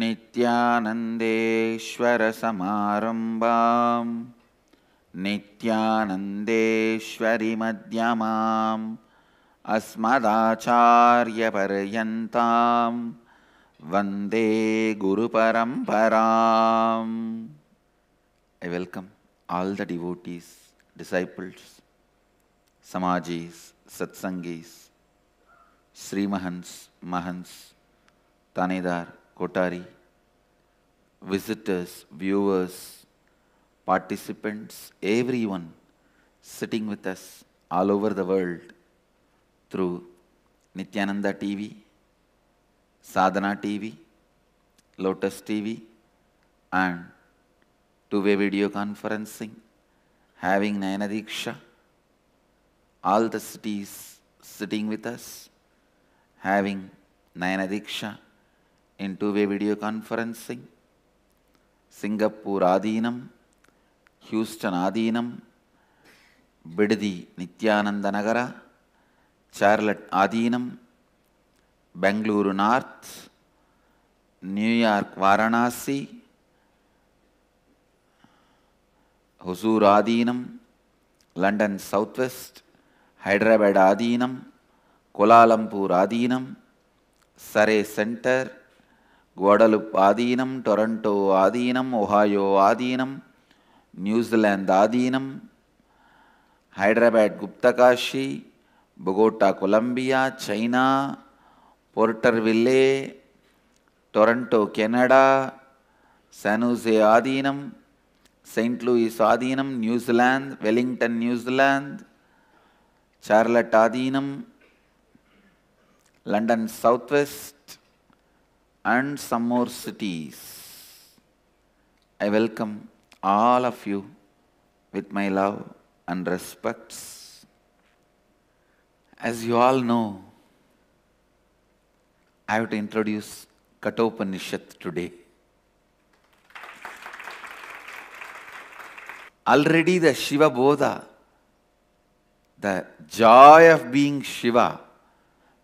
नित्यानन्देश्वरसमारम्भां नित्यानन्देश्वरिमध्यमाम् अस्मदाचार्यपर्यन्तां वन्दे गुरुपरम्पराम् I welcome all the devotees, disciples, samajis, satsangis, Sri Mahants, Mahants, Tanedar, Kotari, visitors, viewers, participants, everyone sitting with us all over the world through Nityananda TV, Sadhana TV, Lotus TV, and two-way video conferencing, having Nayanadiksha, all the cities sitting with us, having Nayanadiksha, Diksha, in two-way video conferencing, Singapore Adinam, Houston Adinam, Bidhi, Nityananda Nagara, Charlotte Adinam, Bangalore North, New York Varanasi, Huzur Adinam, London Southwest, Hyderabad Adinam, Kuala Lumpur Adinam, Center, Guadalupe Aadheenam Toronto Aadheenam Ohio Aadheenam New Zealand Aadheenam Hyderabad Guptkashi Bogota Colombia China Porterville Toronto Canada San Jose Aadheenam Saint Louis Aadheenam New Zealand Wellington New Zealand Charlotte Aadheenam London south west and some more cities. I welcome all of you with my love and respects. As you all know, I have to introduce Katopanishad today. Already the Shiva Bodha, the joy of being Shiva,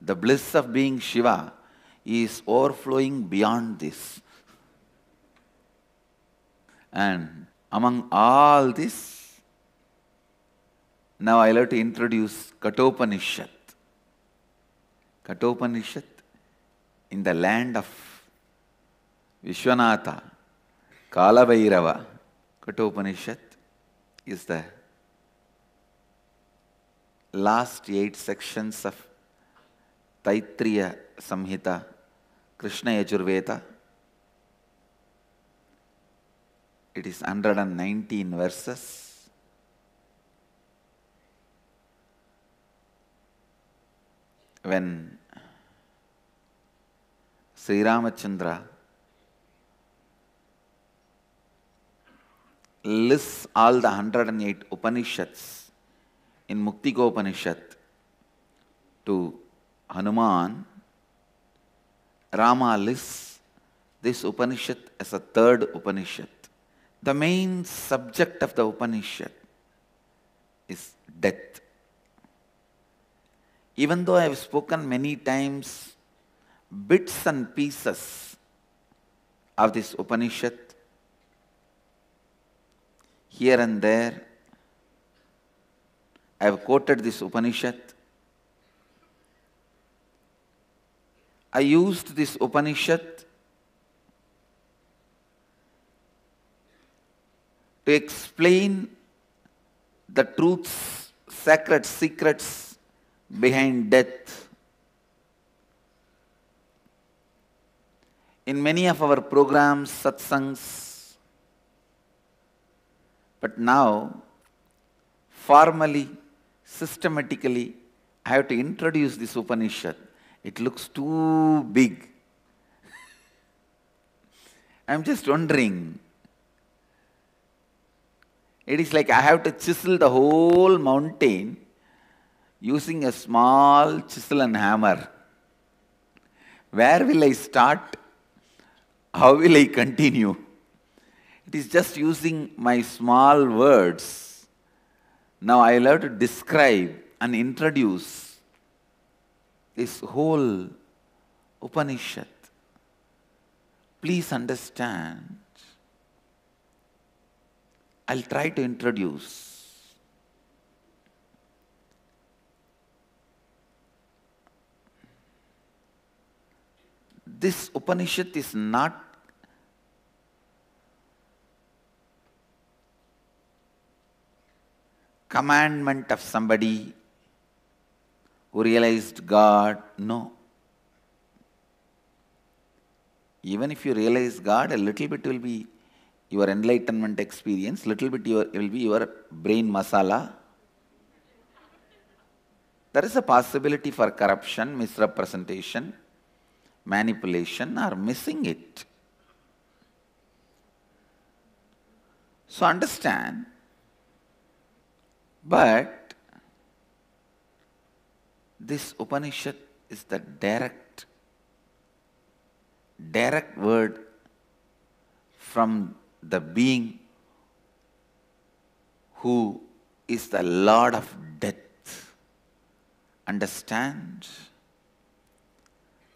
the bliss of being Shiva is overflowing beyond this. And among all this, now I'll have to introduce Katopanishad. Katopanishad in the land of Vishwanatha, Kalavairava, Katopanishad is the last eight sections of Taittiriya Samhita, Krishna Yajurveda. it is 119 verses when sri ramachandra lists all the 108 upanishads in mukti upanishad to Hanuman, Rama lists this Upanishad as a third Upanishad. The main subject of the Upanishad is death. Even though I have spoken many times bits and pieces of this Upanishad, here and there, I have quoted this Upanishad I used this Upanishad to explain the truths, sacred secrets behind death. In many of our programs, satsangs, but now formally, systematically, I have to introduce this Upanishad it looks too big. I'm just wondering. It is like I have to chisel the whole mountain using a small chisel and hammer. Where will I start? How will I continue? It is just using my small words. Now I will have to describe and introduce this whole Upanishad. Please understand, I'll try to introduce. This Upanishad is not commandment of somebody who realized God? No. Even if you realize God, a little bit will be your enlightenment experience, little bit your, will be your brain masala. There is a possibility for corruption, misrepresentation, manipulation, or missing it. So understand, but this Upanishad is the direct, direct word from the being who is the Lord of death. Understand?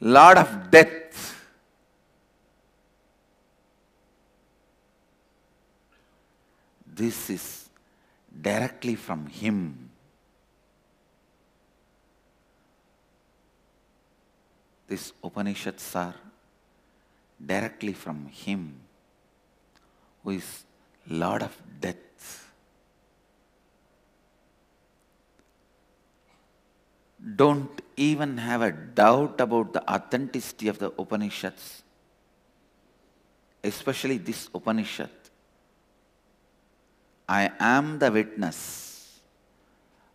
Lord of death. This is directly from Him. these Upanishads are directly from Him who is Lord of death. Don't even have a doubt about the authenticity of the Upanishads, especially this Upanishad. I am the witness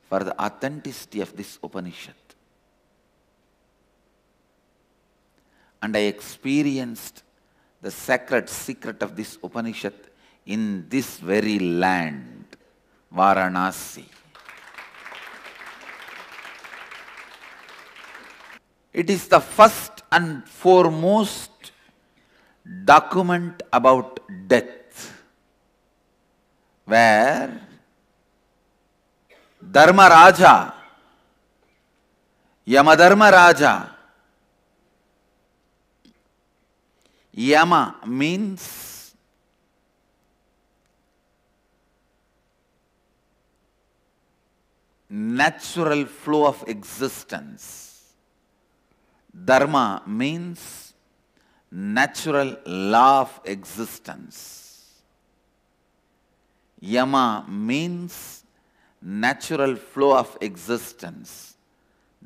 for the authenticity of this Upanishad. and I experienced the sacred secret of this Upanishad in this very land, Varanasi. It is the first and foremost document about death, where Dharma Raja, Yamadharma Raja, Yama means natural flow of existence. Dharma means natural law of existence. Yama means natural flow of existence.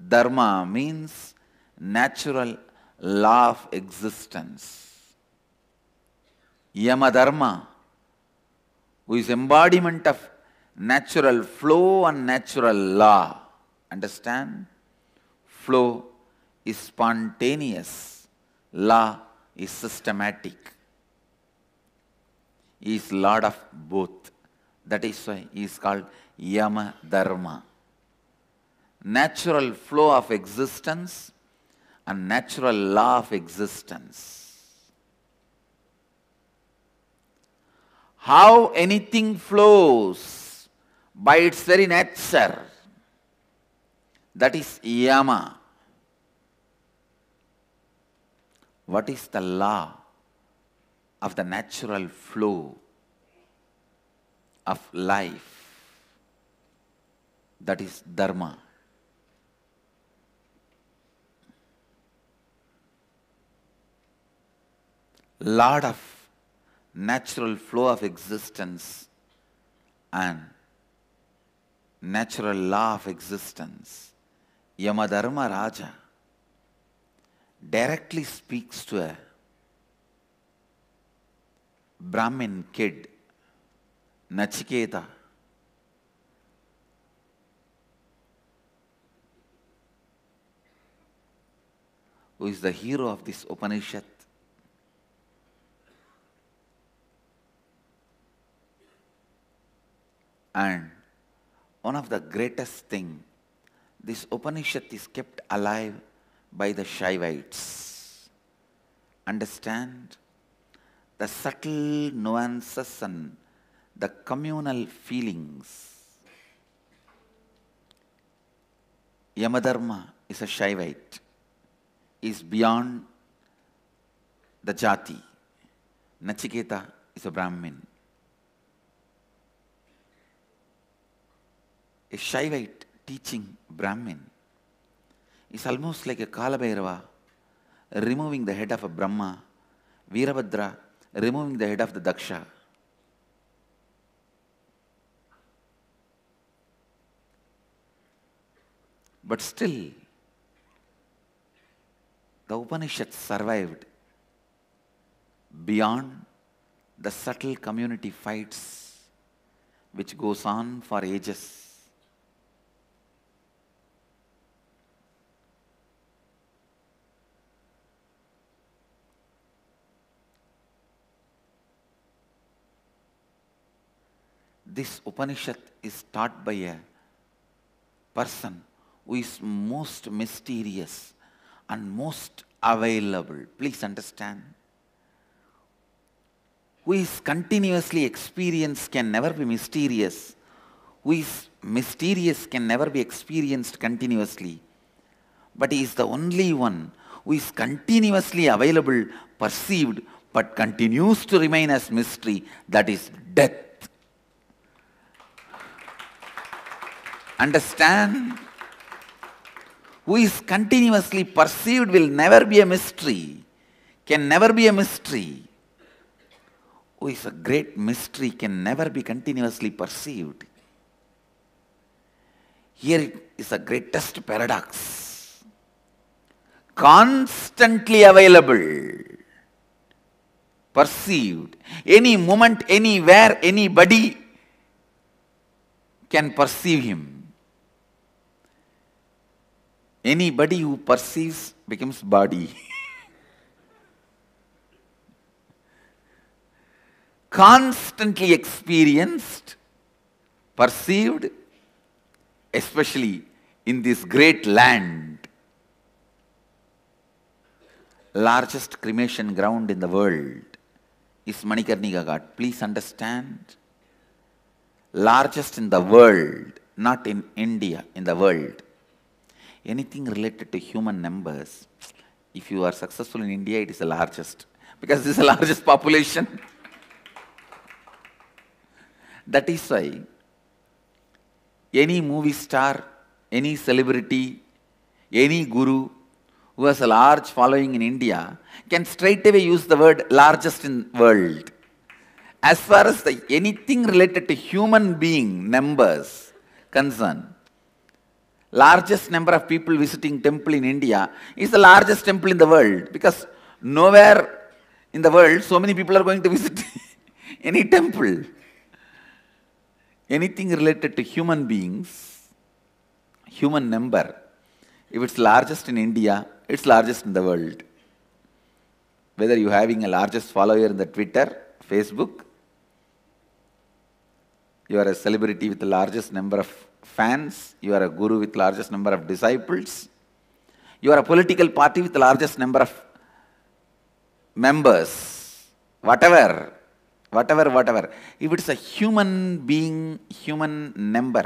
Dharma means natural law of existence. Yamadharma, who is embodiment of natural flow and natural law. Understand? Flow is spontaneous, law is systematic. He is Lord of both. That is why he is called Yama Dharma. Natural flow of existence and natural law of existence. how anything flows by its very nature. That is yama. What is the law of the natural flow of life? That is dharma. Lot of natural flow of existence and natural law of existence, Yamadharma Raja directly speaks to a Brahmin kid, Nachiketa. who is the hero of this Upanishad. And one of the greatest thing, this Upanishad is kept alive by the Shaivites. Understand? The subtle nuances and the communal feelings. Yamadharma is a Shaivite, is beyond the jati. Nachiketa is a Brahmin. a Shaivite teaching Brahmin is almost like a Kalabhairava removing the head of a Brahma, Virabhadra removing the head of the Daksha. But still, the Upanishad survived beyond the subtle community fights which goes on for ages. this Upanishad is taught by a person who is most mysterious and most available. Please understand. Who is continuously experienced can never be mysterious. Who is mysterious can never be experienced continuously. But he is the only one who is continuously available, perceived, but continues to remain as mystery, that is death. Understand? Who is continuously perceived will never be a mystery, can never be a mystery. Who is a great mystery can never be continuously perceived. Here is the greatest paradox. Constantly available, perceived, any moment, anywhere, anybody can perceive him. Anybody who perceives becomes body. Constantly experienced, perceived, especially in this great land, largest cremation ground in the world is Manikarnika Ghat. Please understand. Largest in the world, not in India, in the world anything related to human numbers, if you are successful in India, it is the largest because this is the largest population. that is why any movie star, any celebrity, any guru who has a large following in India can straight away use the word largest in world. As far as the, anything related to human being numbers concerned, largest number of people visiting temple in India is the largest temple in the world because nowhere in the world so many people are going to visit any temple. Anything related to human beings, human number, if it's largest in India, it's largest in the world. Whether you're having a largest follower in the Twitter, Facebook, you are a celebrity with the largest number of fans, you are a guru with largest number of disciples, you are a political party with largest number of members, whatever, whatever, whatever. If it's a human being, human number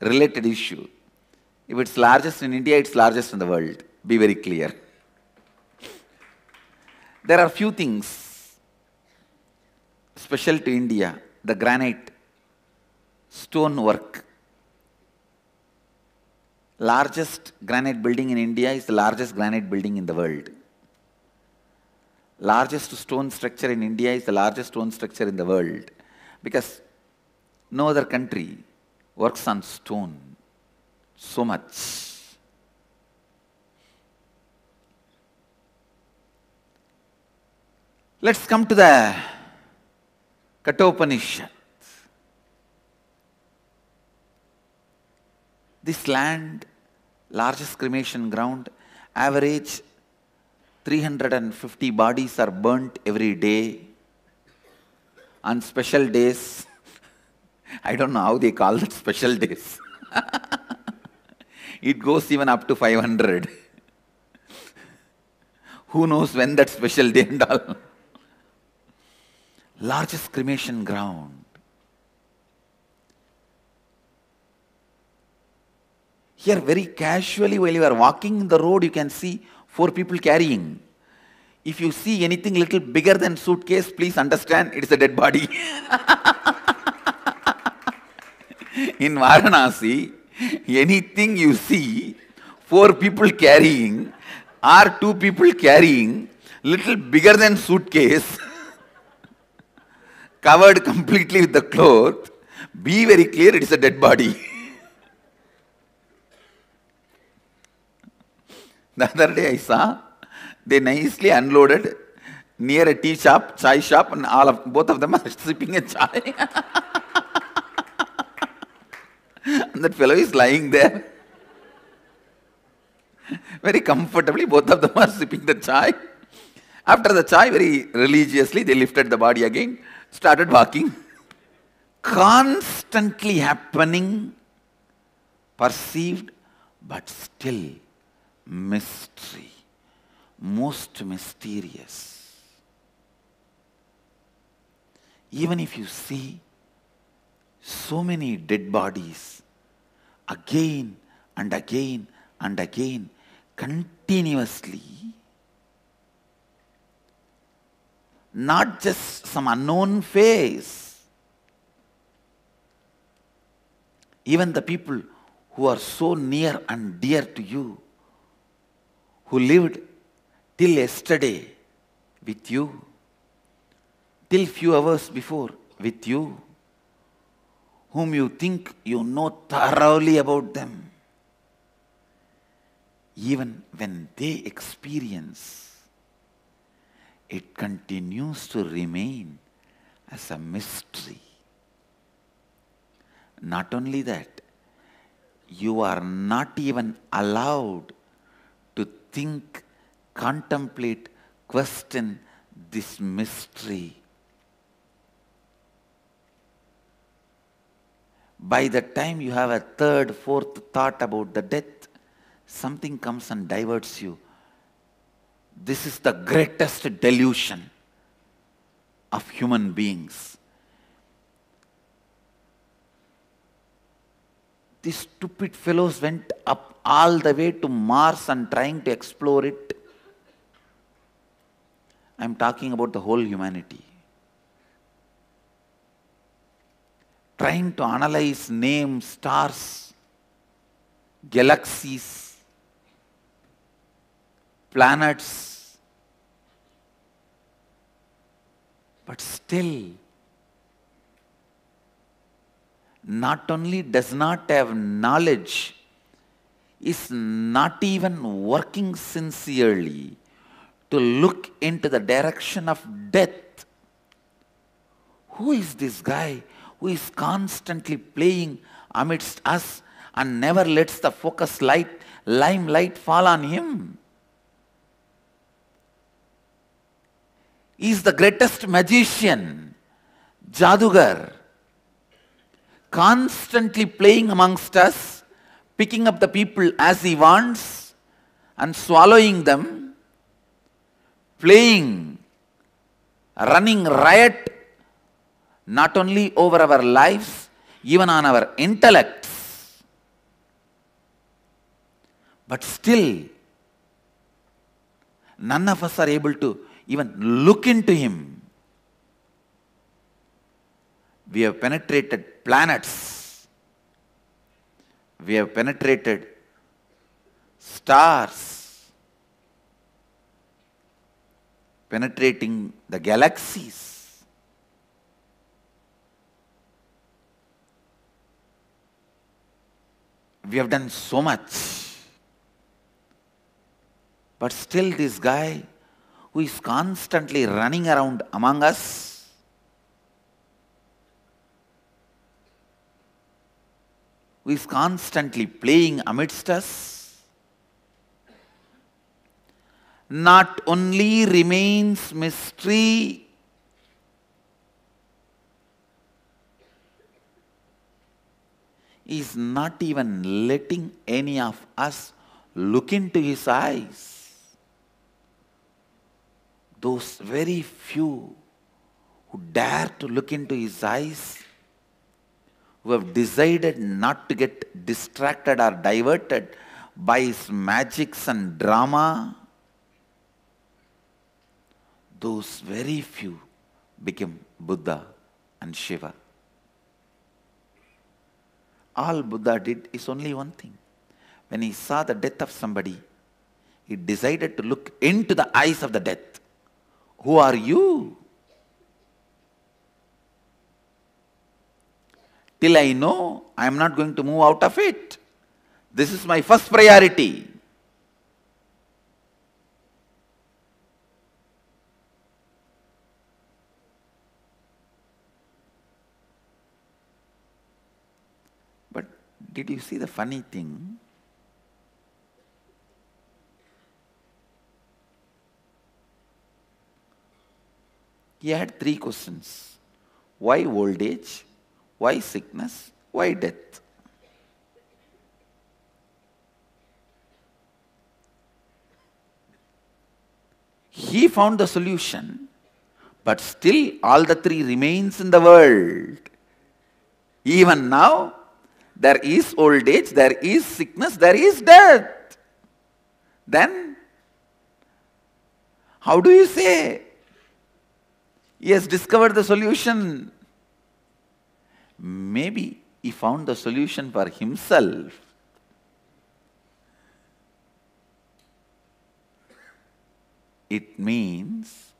related issue, if it's largest in India, it's largest in the world. Be very clear. There are few things special to India. The granite, stone work, largest granite building in India is the largest granite building in the world. Largest stone structure in India is the largest stone structure in the world because no other country works on stone so much. Let's come to the Kathopanishad. This land, largest cremation ground, average 350 bodies are burnt every day. On special days, I don't know how they call it special days. it goes even up to 500. Who knows when that special day and all. Largest cremation ground. Here, very casually, while you are walking in the road, you can see four people carrying. If you see anything little bigger than suitcase, please understand it's a dead body. in Varanasi, anything you see, four people carrying, or two people carrying, little bigger than suitcase, covered completely with the cloth, be very clear, it is a dead body. The other day I saw they nicely unloaded near a tea shop, chai shop, and all of both of them are sipping a chai. and that fellow is lying there. Very comfortably, both of them are sipping the chai. After the chai, very religiously, they lifted the body again, started walking. Constantly happening, perceived, but still mystery, most mysterious. Even if you see so many dead bodies again and again and again continuously, not just some unknown face. Even the people who are so near and dear to you, who lived till yesterday with you, till few hours before with you, whom you think you know thoroughly about them, even when they experience, it continues to remain as a mystery. Not only that, you are not even allowed think, contemplate, question this mystery. By the time you have a third, fourth thought about the death, something comes and diverts you. This is the greatest delusion of human beings. these stupid fellows went up all the way to Mars and trying to explore it. I'm talking about the whole humanity. Trying to analyze names, stars, galaxies, planets. But still, not only does not have knowledge, is not even working sincerely to look into the direction of death. Who is this guy who is constantly playing amidst us and never lets the focus light, limelight fall on him? He is the greatest magician, Jadugar constantly playing amongst us, picking up the people as he wants and swallowing them, playing, running riot, not only over our lives, even on our intellects. But still, none of us are able to even look into him. We have penetrated planets. We have penetrated stars. Penetrating the galaxies. we have done so much. But still, this guy who is constantly running around among us who is constantly playing amidst us, not only remains mystery, is not even letting any of us look into his eyes. Those very few who dare to look into his eyes who have decided not to get distracted or diverted by his magics and drama, those very few became Buddha and Shiva. All Buddha did is only one thing. When he saw the death of somebody, he decided to look into the eyes of the death. Who are you? till I know I am not going to move out of it. This is my first priority. But did you see the funny thing? He had three questions. Why old age? Why sickness? Why death? He found the solution, but still all the three remains in the world. Even now, there is old age, there is sickness, there is death. Then, how do you say? He has discovered the solution. Maybe he found the solution for himself. It means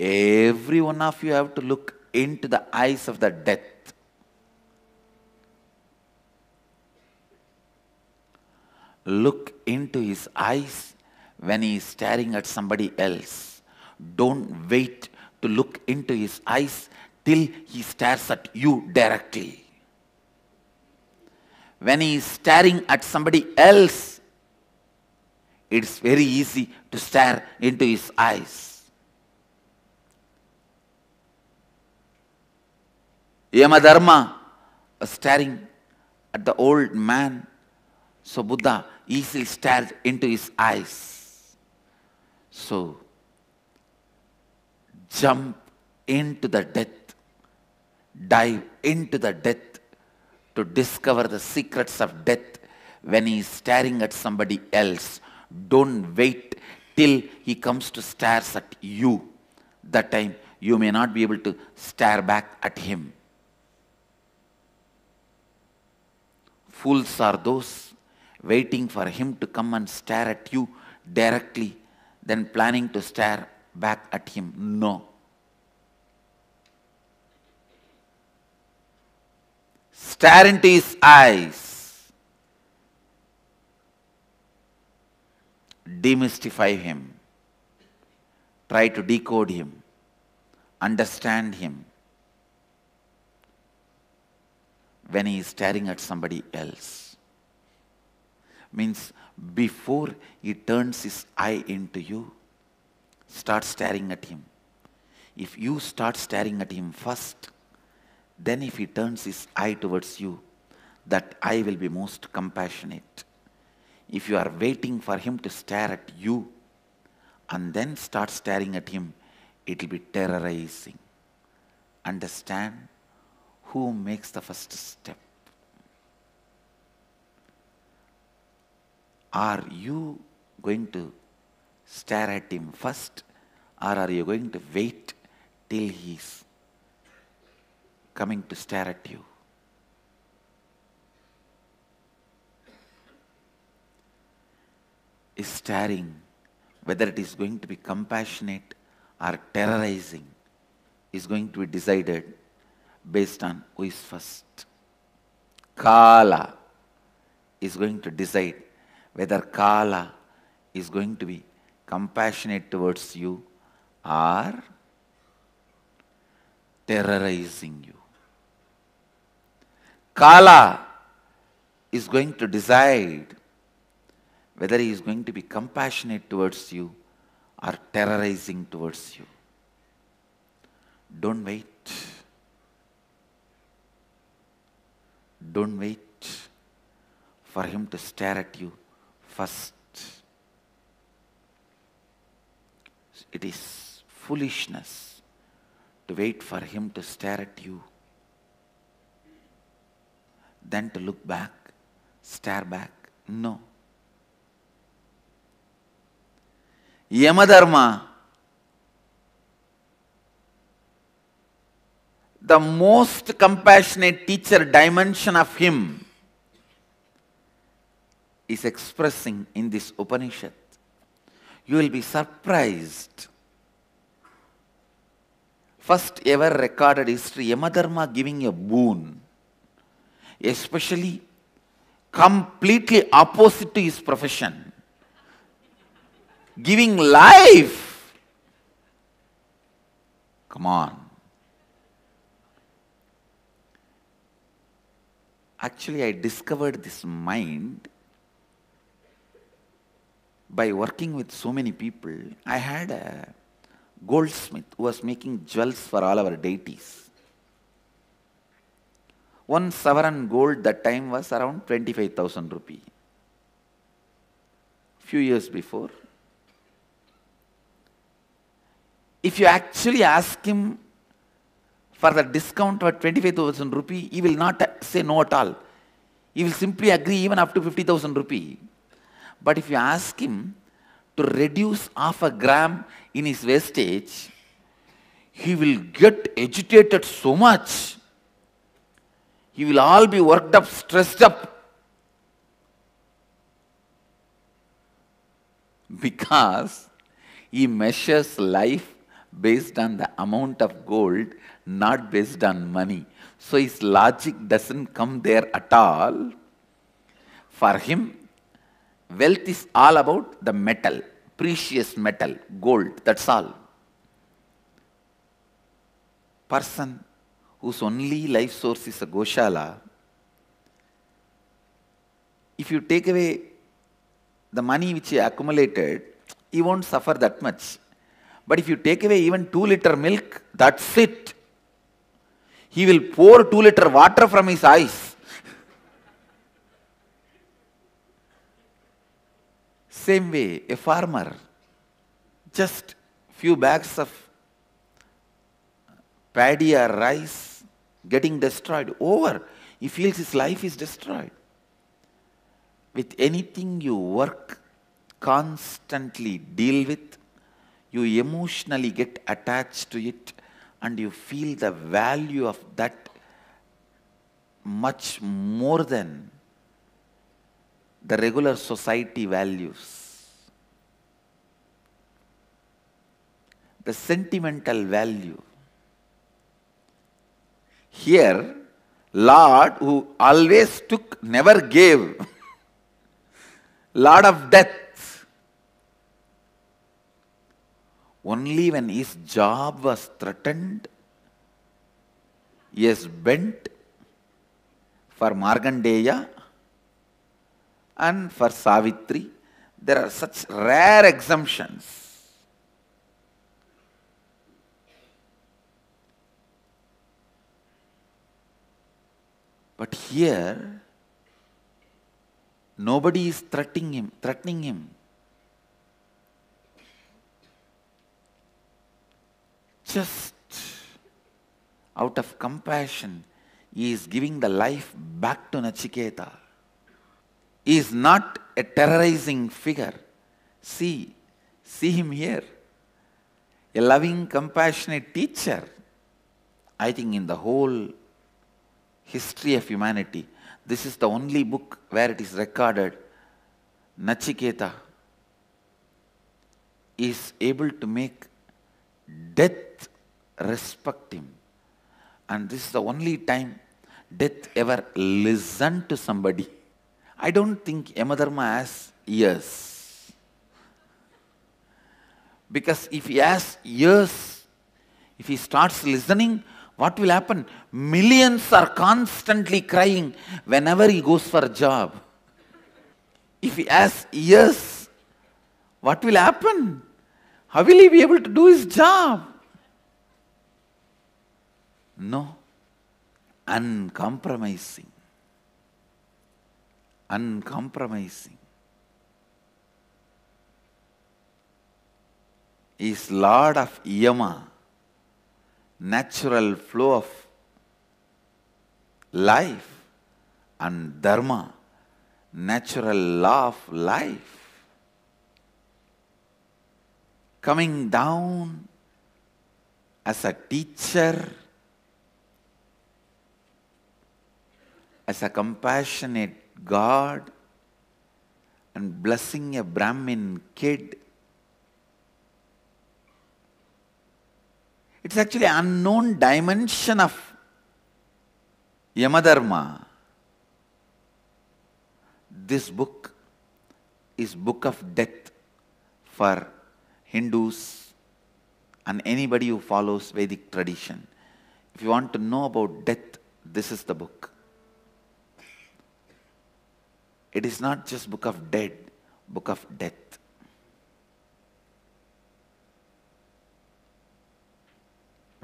every one of you have to look into the eyes of the death. Look into his eyes when he is staring at somebody else. Don't wait to look into his eyes till he stares at you directly. When he is staring at somebody else, it's very easy to stare into his eyes. Yamadharma was uh, staring at the old man, so Buddha easily stared into his eyes. So, jump into the death dive into the death to discover the secrets of death when he is staring at somebody else. Don't wait till he comes to stares at you. That time you may not be able to stare back at him. Fools are those waiting for him to come and stare at you directly, then planning to stare back at him. No. stare into his eyes, demystify him, try to decode him, understand him. When he is staring at somebody else, means before he turns his eye into you, start staring at him. If you start staring at him first, then if he turns his eye towards you, that eye will be most compassionate. If you are waiting for him to stare at you and then start staring at him, it will be terrorizing. Understand who makes the first step. Are you going to stare at him first or are you going to wait till he's coming to stare at you. Is staring, whether it is going to be compassionate or terrorizing, is going to be decided based on who is first. Kala is going to decide whether Kala is going to be compassionate towards you or terrorizing you. Kala is going to decide whether he is going to be compassionate towards you or terrorizing towards you. Don't wait. Don't wait for him to stare at you first. It is foolishness to wait for him to stare at you than to look back, stare back. No. Yamadharma, the most compassionate teacher dimension of him is expressing in this Upanishad. You will be surprised. First ever recorded history, Yamadharma giving a boon especially completely opposite to his profession, giving life. Come on. Actually, I discovered this mind by working with so many people. I had a goldsmith who was making jewels for all our deities. One sovereign gold that time was around 25,000 rupee. Few years before. If you actually ask him for the discount of 25,000 rupee, he will not say no at all. He will simply agree even up to 50,000 rupee. But if you ask him to reduce half a gram in his wastage, he will get agitated so much you will all be worked up, stressed up. Because he measures life based on the amount of gold, not based on money. So his logic doesn't come there at all. For him, wealth is all about the metal, precious metal, gold, that's all. Person whose only life source is a Goshala, if you take away the money which he accumulated, he won't suffer that much. But if you take away even 2 liter milk, that's it. He will pour 2 liter water from his eyes. Same way, a farmer, just few bags of paddy or rice, getting destroyed, over. He feels his life is destroyed. With anything you work, constantly deal with, you emotionally get attached to it and you feel the value of that much more than the regular society values. The sentimental value here, Lord who always took, never gave. Lord of death. Only when his job was threatened, yes, bent for Margandeya and for Savitri. There are such rare exemptions. But here, nobody is threatening him, threatening him. Just out of compassion, he is giving the life back to Nachiketa. He is not a terrorizing figure. See, see him here. A loving, compassionate teacher. I think in the whole history of humanity. This is the only book where it is recorded. Nachiketa is able to make death respect him. And this is the only time death ever listened to somebody. I don't think Yamadharma has ears. Because if he has ears, if he starts listening, what will happen? Millions are constantly crying whenever he goes for a job. If he asks yes, what will happen? How will he be able to do his job? No. Uncompromising. Uncompromising. Is Lord of Yama natural flow of life and dharma, natural law of life. Coming down as a teacher, as a compassionate God, and blessing a Brahmin kid It's actually unknown dimension of Yamadharma. This book is book of death for Hindus and anybody who follows Vedic tradition. If you want to know about death, this is the book. It is not just book of dead, book of death.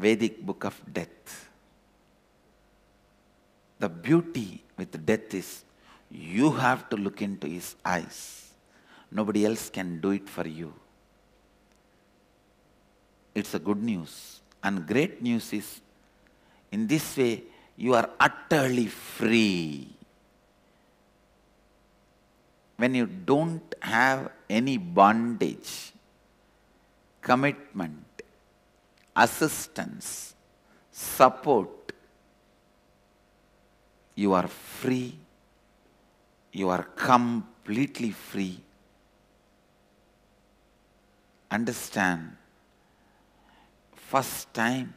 Vedic book of death. The beauty with death is you have to look into his eyes. Nobody else can do it for you. It's a good news. And great news is in this way you are utterly free. When you don't have any bondage, commitment, assistance, support. You are free. You are completely free. Understand, first time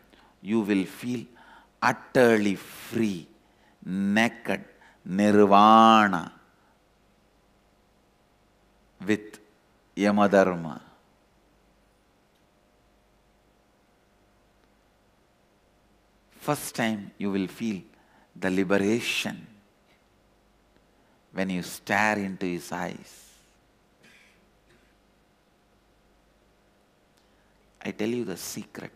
you will feel utterly free, naked, nirvana with Yamadharma. First time you will feel the liberation when you stare into his eyes. I tell you the secret.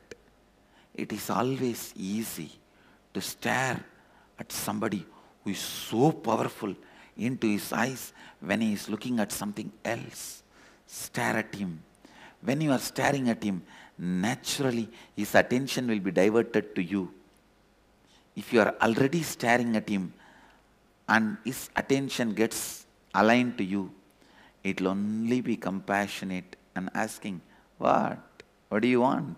It is always easy to stare at somebody who is so powerful into his eyes when he is looking at something else. Stare at him. When you are staring at him, naturally his attention will be diverted to you if you are already staring at him and his attention gets aligned to you, it'll only be compassionate and asking, What? What do you want?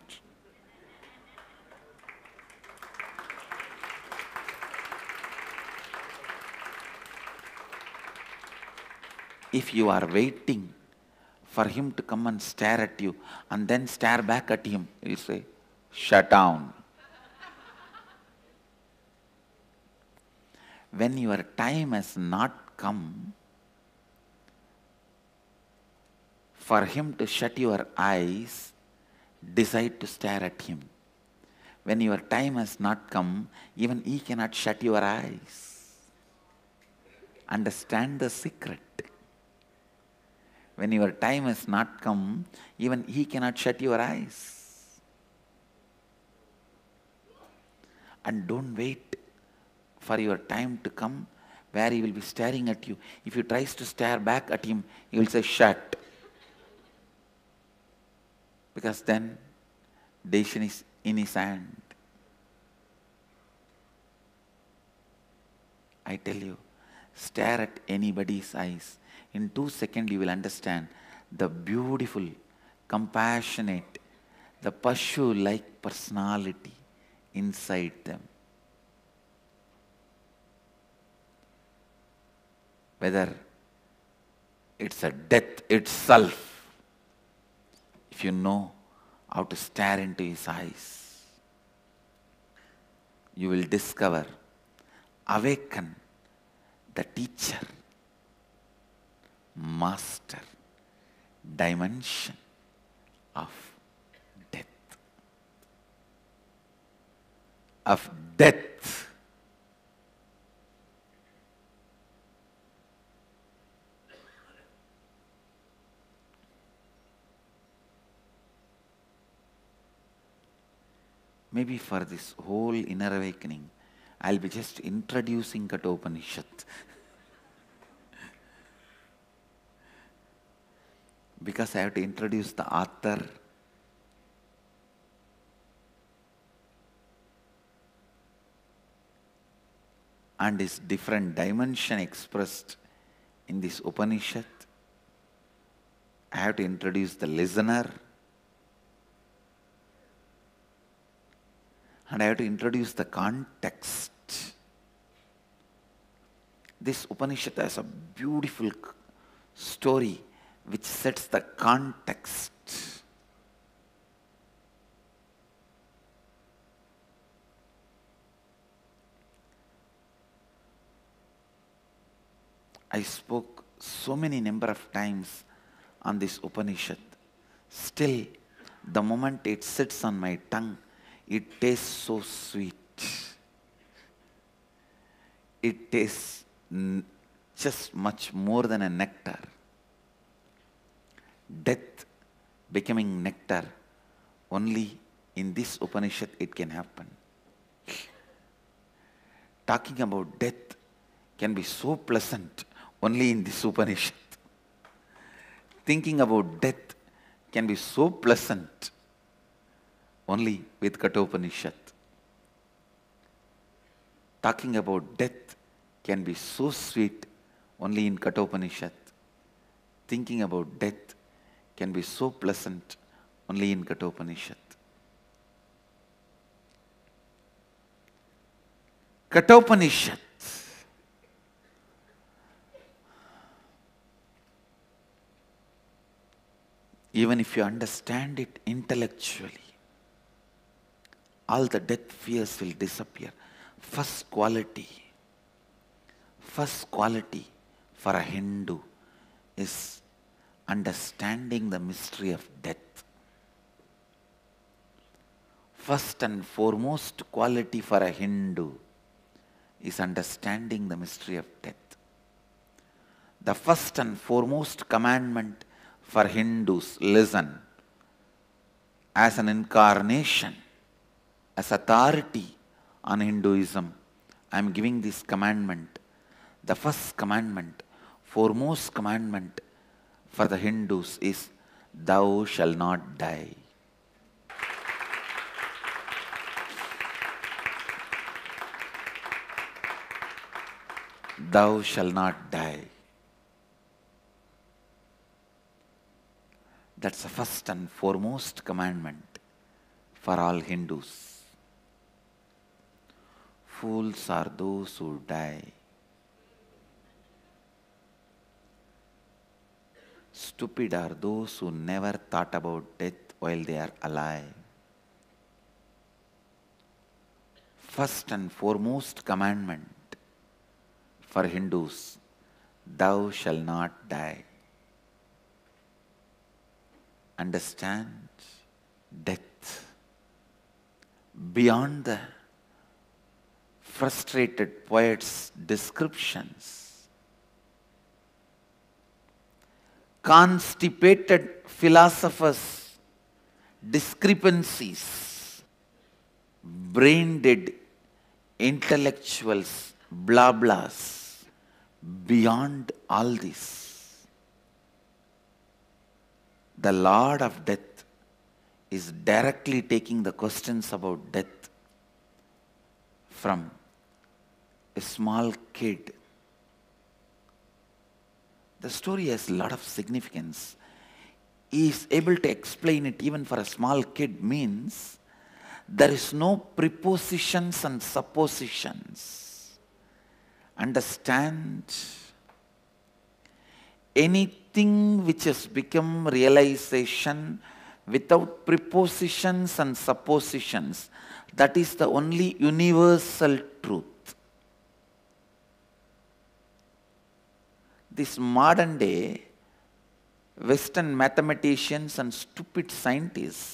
If you are waiting for him to come and stare at you and then stare back at him, you say, Shut down. when your time has not come for him to shut your eyes, decide to stare at him. When your time has not come, even he cannot shut your eyes. Understand the secret. When your time has not come, even he cannot shut your eyes. And don't wait for your time to come where he will be staring at you. If you tries to stare back at him, he will say, shut. Because then decision is in his hand. I tell you, stare at anybody's eyes. In two seconds you will understand the beautiful, compassionate, the Pashu-like personality inside them. whether it's a death itself, if you know how to stare into his eyes, you will discover, awaken the teacher, master, dimension of death. Of death. maybe for this whole inner awakening, I'll be just introducing Katopanishad. because I have to introduce the author. And his different dimension expressed in this Upanishad. I have to introduce the listener. and I have to introduce the context. This Upanishad has a beautiful story which sets the context. I spoke so many number of times on this Upanishad. Still, the moment it sits on my tongue, it tastes so sweet. It tastes just much more than a nectar. Death becoming nectar, only in this Upanishad it can happen. Talking about death can be so pleasant only in this Upanishad. Thinking about death can be so pleasant only with Kathopanishad. Talking about death can be so sweet only in Kathopanishad. Thinking about death can be so pleasant only in Kathopanishad. Kathopanishad. Even if you understand it intellectually, all the death fears will disappear. First quality, first quality for a Hindu is understanding the mystery of death. First and foremost quality for a Hindu is understanding the mystery of death. The first and foremost commandment for Hindus, listen, as an incarnation as authority on Hinduism, I am giving this commandment, the first commandment, foremost commandment for the Hindus is, Thou shall not die. Thou shall not die. That's the first and foremost commandment for all Hindus fools are those who die. Stupid are those who never thought about death while they are alive. First and foremost commandment for Hindus Thou shall not die. Understand death beyond the frustrated poet's descriptions. Constipated philosophers' discrepancies. Brain dead intellectuals' blah blahs. Beyond all this, the Lord of Death is directly taking the questions about death from a small kid. The story has a lot of significance. He is able to explain it even for a small kid means there is no prepositions and suppositions. Understand? Anything which has become realization without prepositions and suppositions, that is the only universal truth. This modern day Western mathematicians and stupid scientists,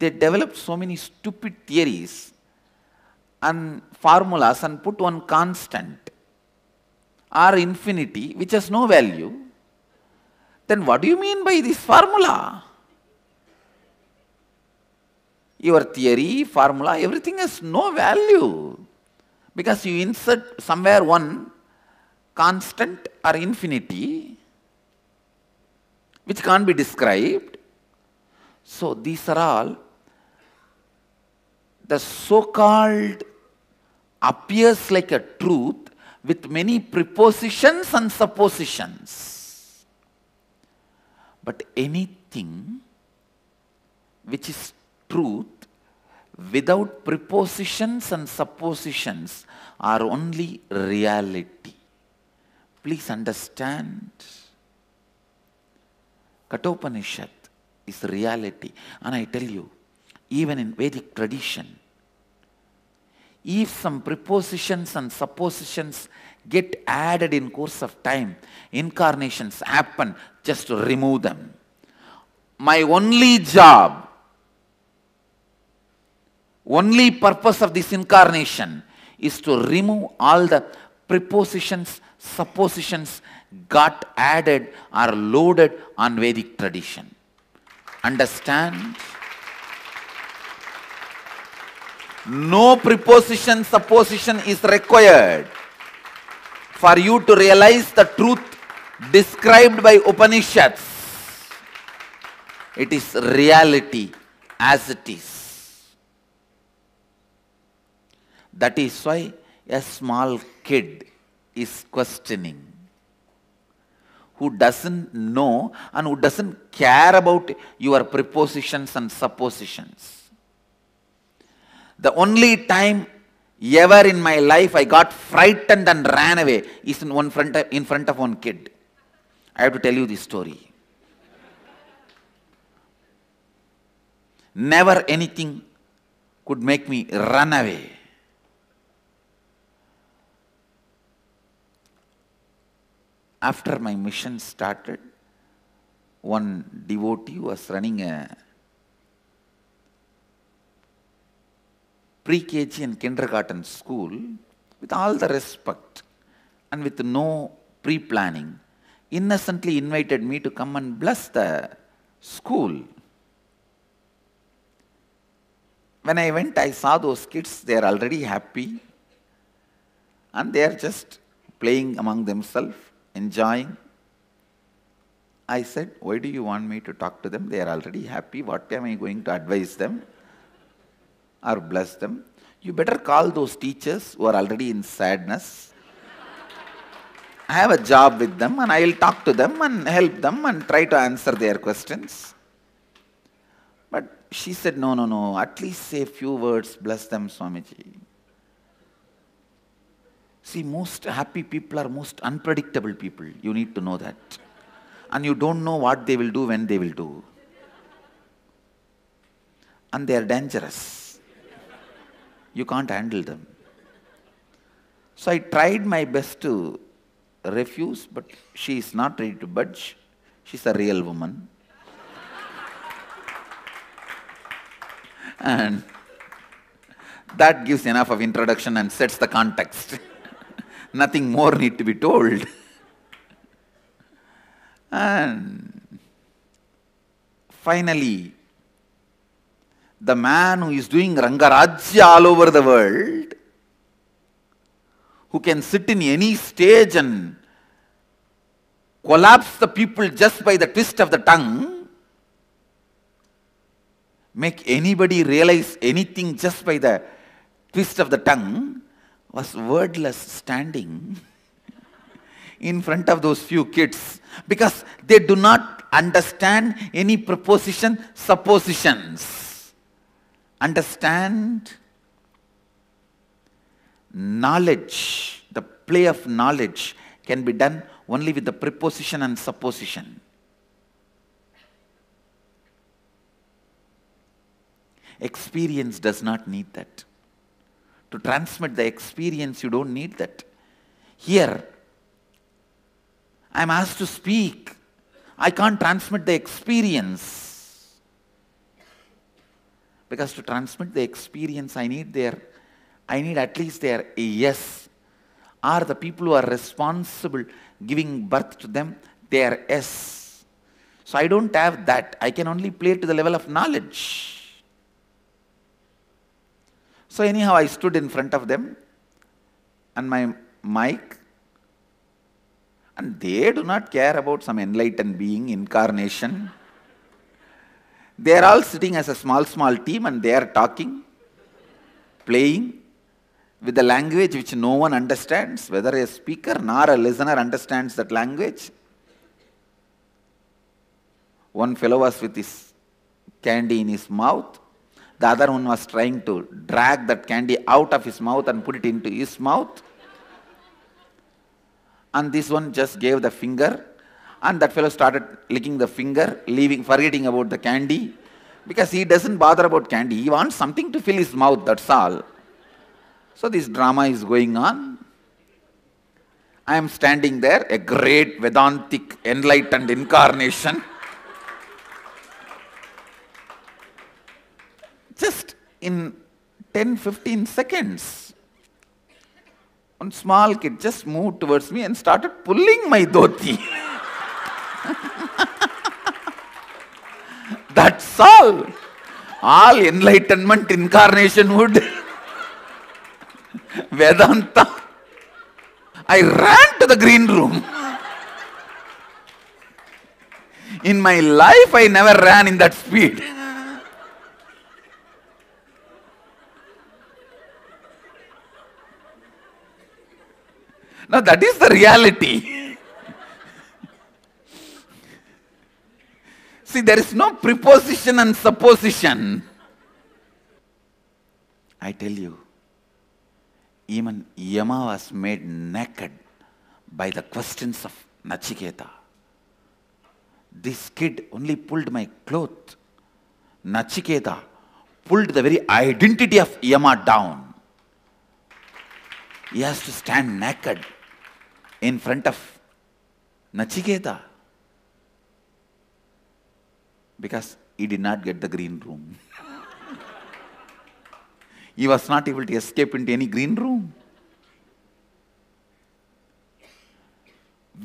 they developed so many stupid theories and formulas and put one constant or infinity which has no value, then what do you mean by this formula? Your theory, formula, everything has no value because you insert somewhere one constant or infinity which can't be described. So these are all the so-called appears like a truth with many prepositions and suppositions. But anything which is truth without prepositions and suppositions are only reality. Please understand. Katopanishad is reality. And I tell you, even in Vedic tradition, if some prepositions and suppositions get added in course of time, incarnations happen just to remove them. My only job, only purpose of this incarnation is to remove all the prepositions suppositions got added or loaded on Vedic tradition. Understand? No preposition, supposition is required for you to realize the truth described by Upanishads. It is reality as it is. That is why a small kid is questioning, who doesn't know and who doesn't care about your prepositions and suppositions. The only time ever in my life I got frightened and ran away is in, one front of, in front of one kid. I have to tell you this story. Never anything could make me run away. after my mission started, one devotee was running a pre-KG and kindergarten school with all the respect and with no pre-planning, innocently invited me to come and bless the school. When I went, I saw those kids, they are already happy and they are just playing among themselves enjoying. I said, why do you want me to talk to them? They are already happy. What am I going to advise them or bless them? You better call those teachers who are already in sadness. I have a job with them and I will talk to them and help them and try to answer their questions. But she said, no, no, no, at least say a few words, bless them, Swamiji. See, most happy people are most unpredictable people. You need to know that. And you don't know what they will do when they will do. And they are dangerous. You can't handle them. So I tried my best to refuse, but she is not ready to budge. She's a real woman. and that gives enough of introduction and sets the context. Nothing more need to be told. and finally, the man who is doing Rangarajya all over the world, who can sit in any stage and collapse the people just by the twist of the tongue, make anybody realize anything just by the twist of the tongue, was wordless standing in front of those few kids because they do not understand any proposition, suppositions. Understand knowledge, the play of knowledge can be done only with the preposition and supposition. Experience does not need that to transmit the experience, you don't need that. Here, I'm asked to speak. I can't transmit the experience. Because to transmit the experience, I need their, I need at least their yes. Are the people who are responsible giving birth to them, their yes. So I don't have that. I can only play to the level of knowledge. So, anyhow, I stood in front of them and my mic, and they do not care about some enlightened being, incarnation. They are all sitting as a small, small team and they are talking, playing with a language which no one understands, whether a speaker nor a listener understands that language. One fellow was with his candy in his mouth the other one was trying to drag that candy out of his mouth and put it into his mouth. And this one just gave the finger. And that fellow started licking the finger, leaving, forgetting about the candy. Because he doesn't bother about candy. He wants something to fill his mouth, that's all. So this drama is going on. I am standing there, a great Vedantic enlightened incarnation. just in 10, 15 seconds. One small kid just moved towards me and started pulling my dhoti. That's all. All enlightenment, incarnation would. Vedanta. I ran to the green room. In my life, I never ran in that speed. Now that is the reality. See, there is no preposition and supposition. I tell you, even Yama was made naked by the questions of Nachiketa. This kid only pulled my cloth. Nachiketa pulled the very identity of Yama down. He has to stand naked in front of Nachiketa because he did not get the green room. he was not able to escape into any green room.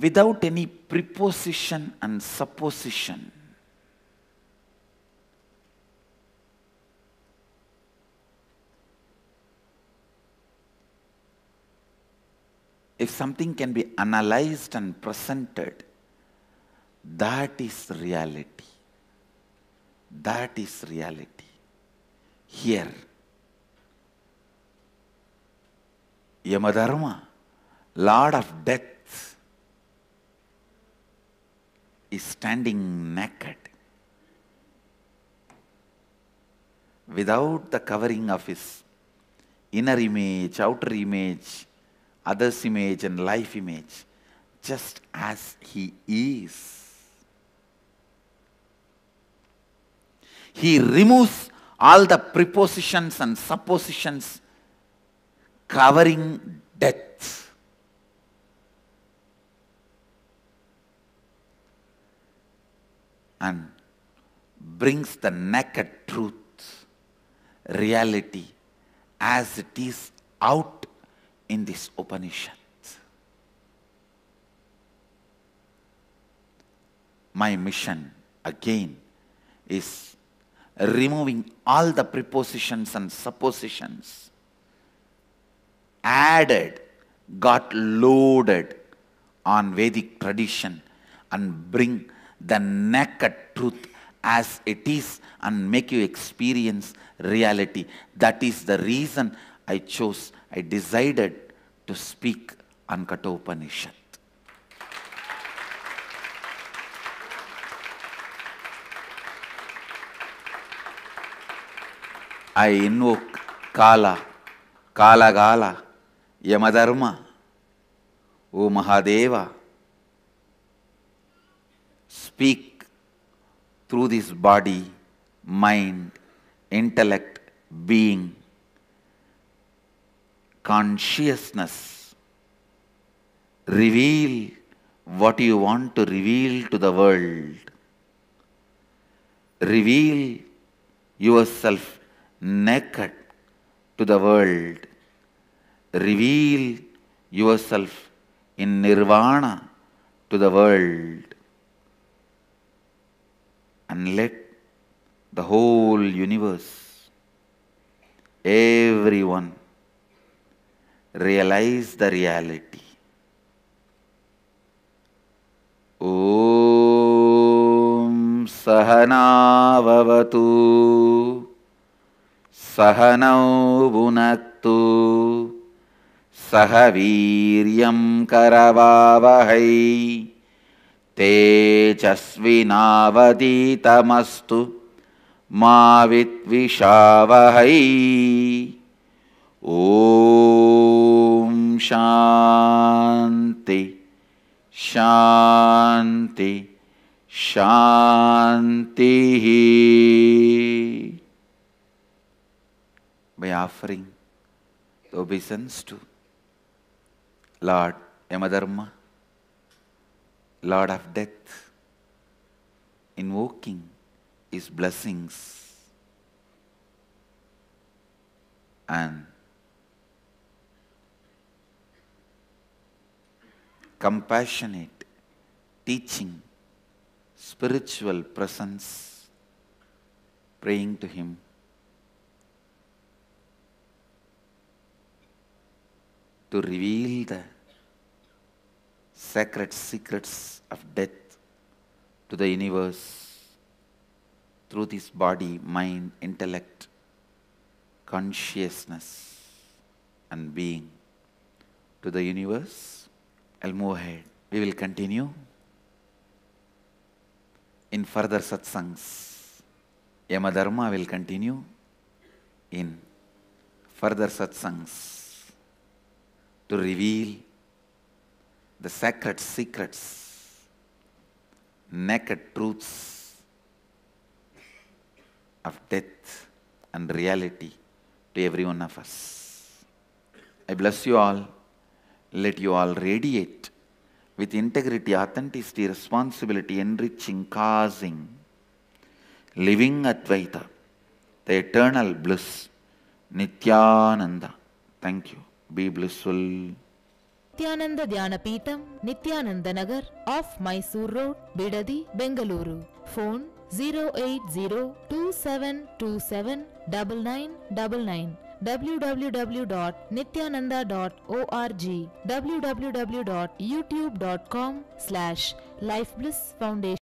Without any preposition and supposition, if something can be analyzed and presented, that is reality. That is reality. Here, Yamadharma, Lord of Death, is standing naked without the covering of his inner image, outer image, others' image and life image, just as he is. He removes all the prepositions and suppositions covering death. And brings the naked truth, reality, as it is out in this Upanishad. My mission again is removing all the prepositions and suppositions added, got loaded on Vedic tradition and bring the naked truth as it is and make you experience reality. That is the reason I chose, I decided to speak on Kathopanishad. I invoke Kala, Kala Gala, Yamadharma, O Mahadeva. Speak through this body, mind, intellect, being consciousness. Reveal what you want to reveal to the world. Reveal yourself naked to the world. Reveal yourself in nirvana to the world. And let the whole universe, everyone, realize the reality. Om Sahanavavatu Sahanau Bunaktu Sahaviryam Karavavahai Techasvinavati Tamastu Mavitvishavahai Vishavahai Om Shanti Shanti shanti shanti by offering the obeisance to Lord Yamadharma, Lord of death, invoking his blessings and compassionate, teaching, spiritual presence, praying to Him. To reveal the sacred secrets of death to the universe through this body, mind, intellect, consciousness, and being to the universe I'll move ahead. We will continue in further satsangs. Yama Dharma will continue in further satsangs to reveal the sacred secrets, naked truths of death and reality to every one of us. I bless you all. Let you all radiate with integrity, authenticity, responsibility, enriching, causing, living Advaita, the eternal bliss, Nityananda. Thank you. Be blissful. Nithyananda Dhyanapeetam Nithyananda Nagar off Road, Bidadi, Bengaluru. Phone: phone www.nityananda.org, www.youtube.com slash Foundation.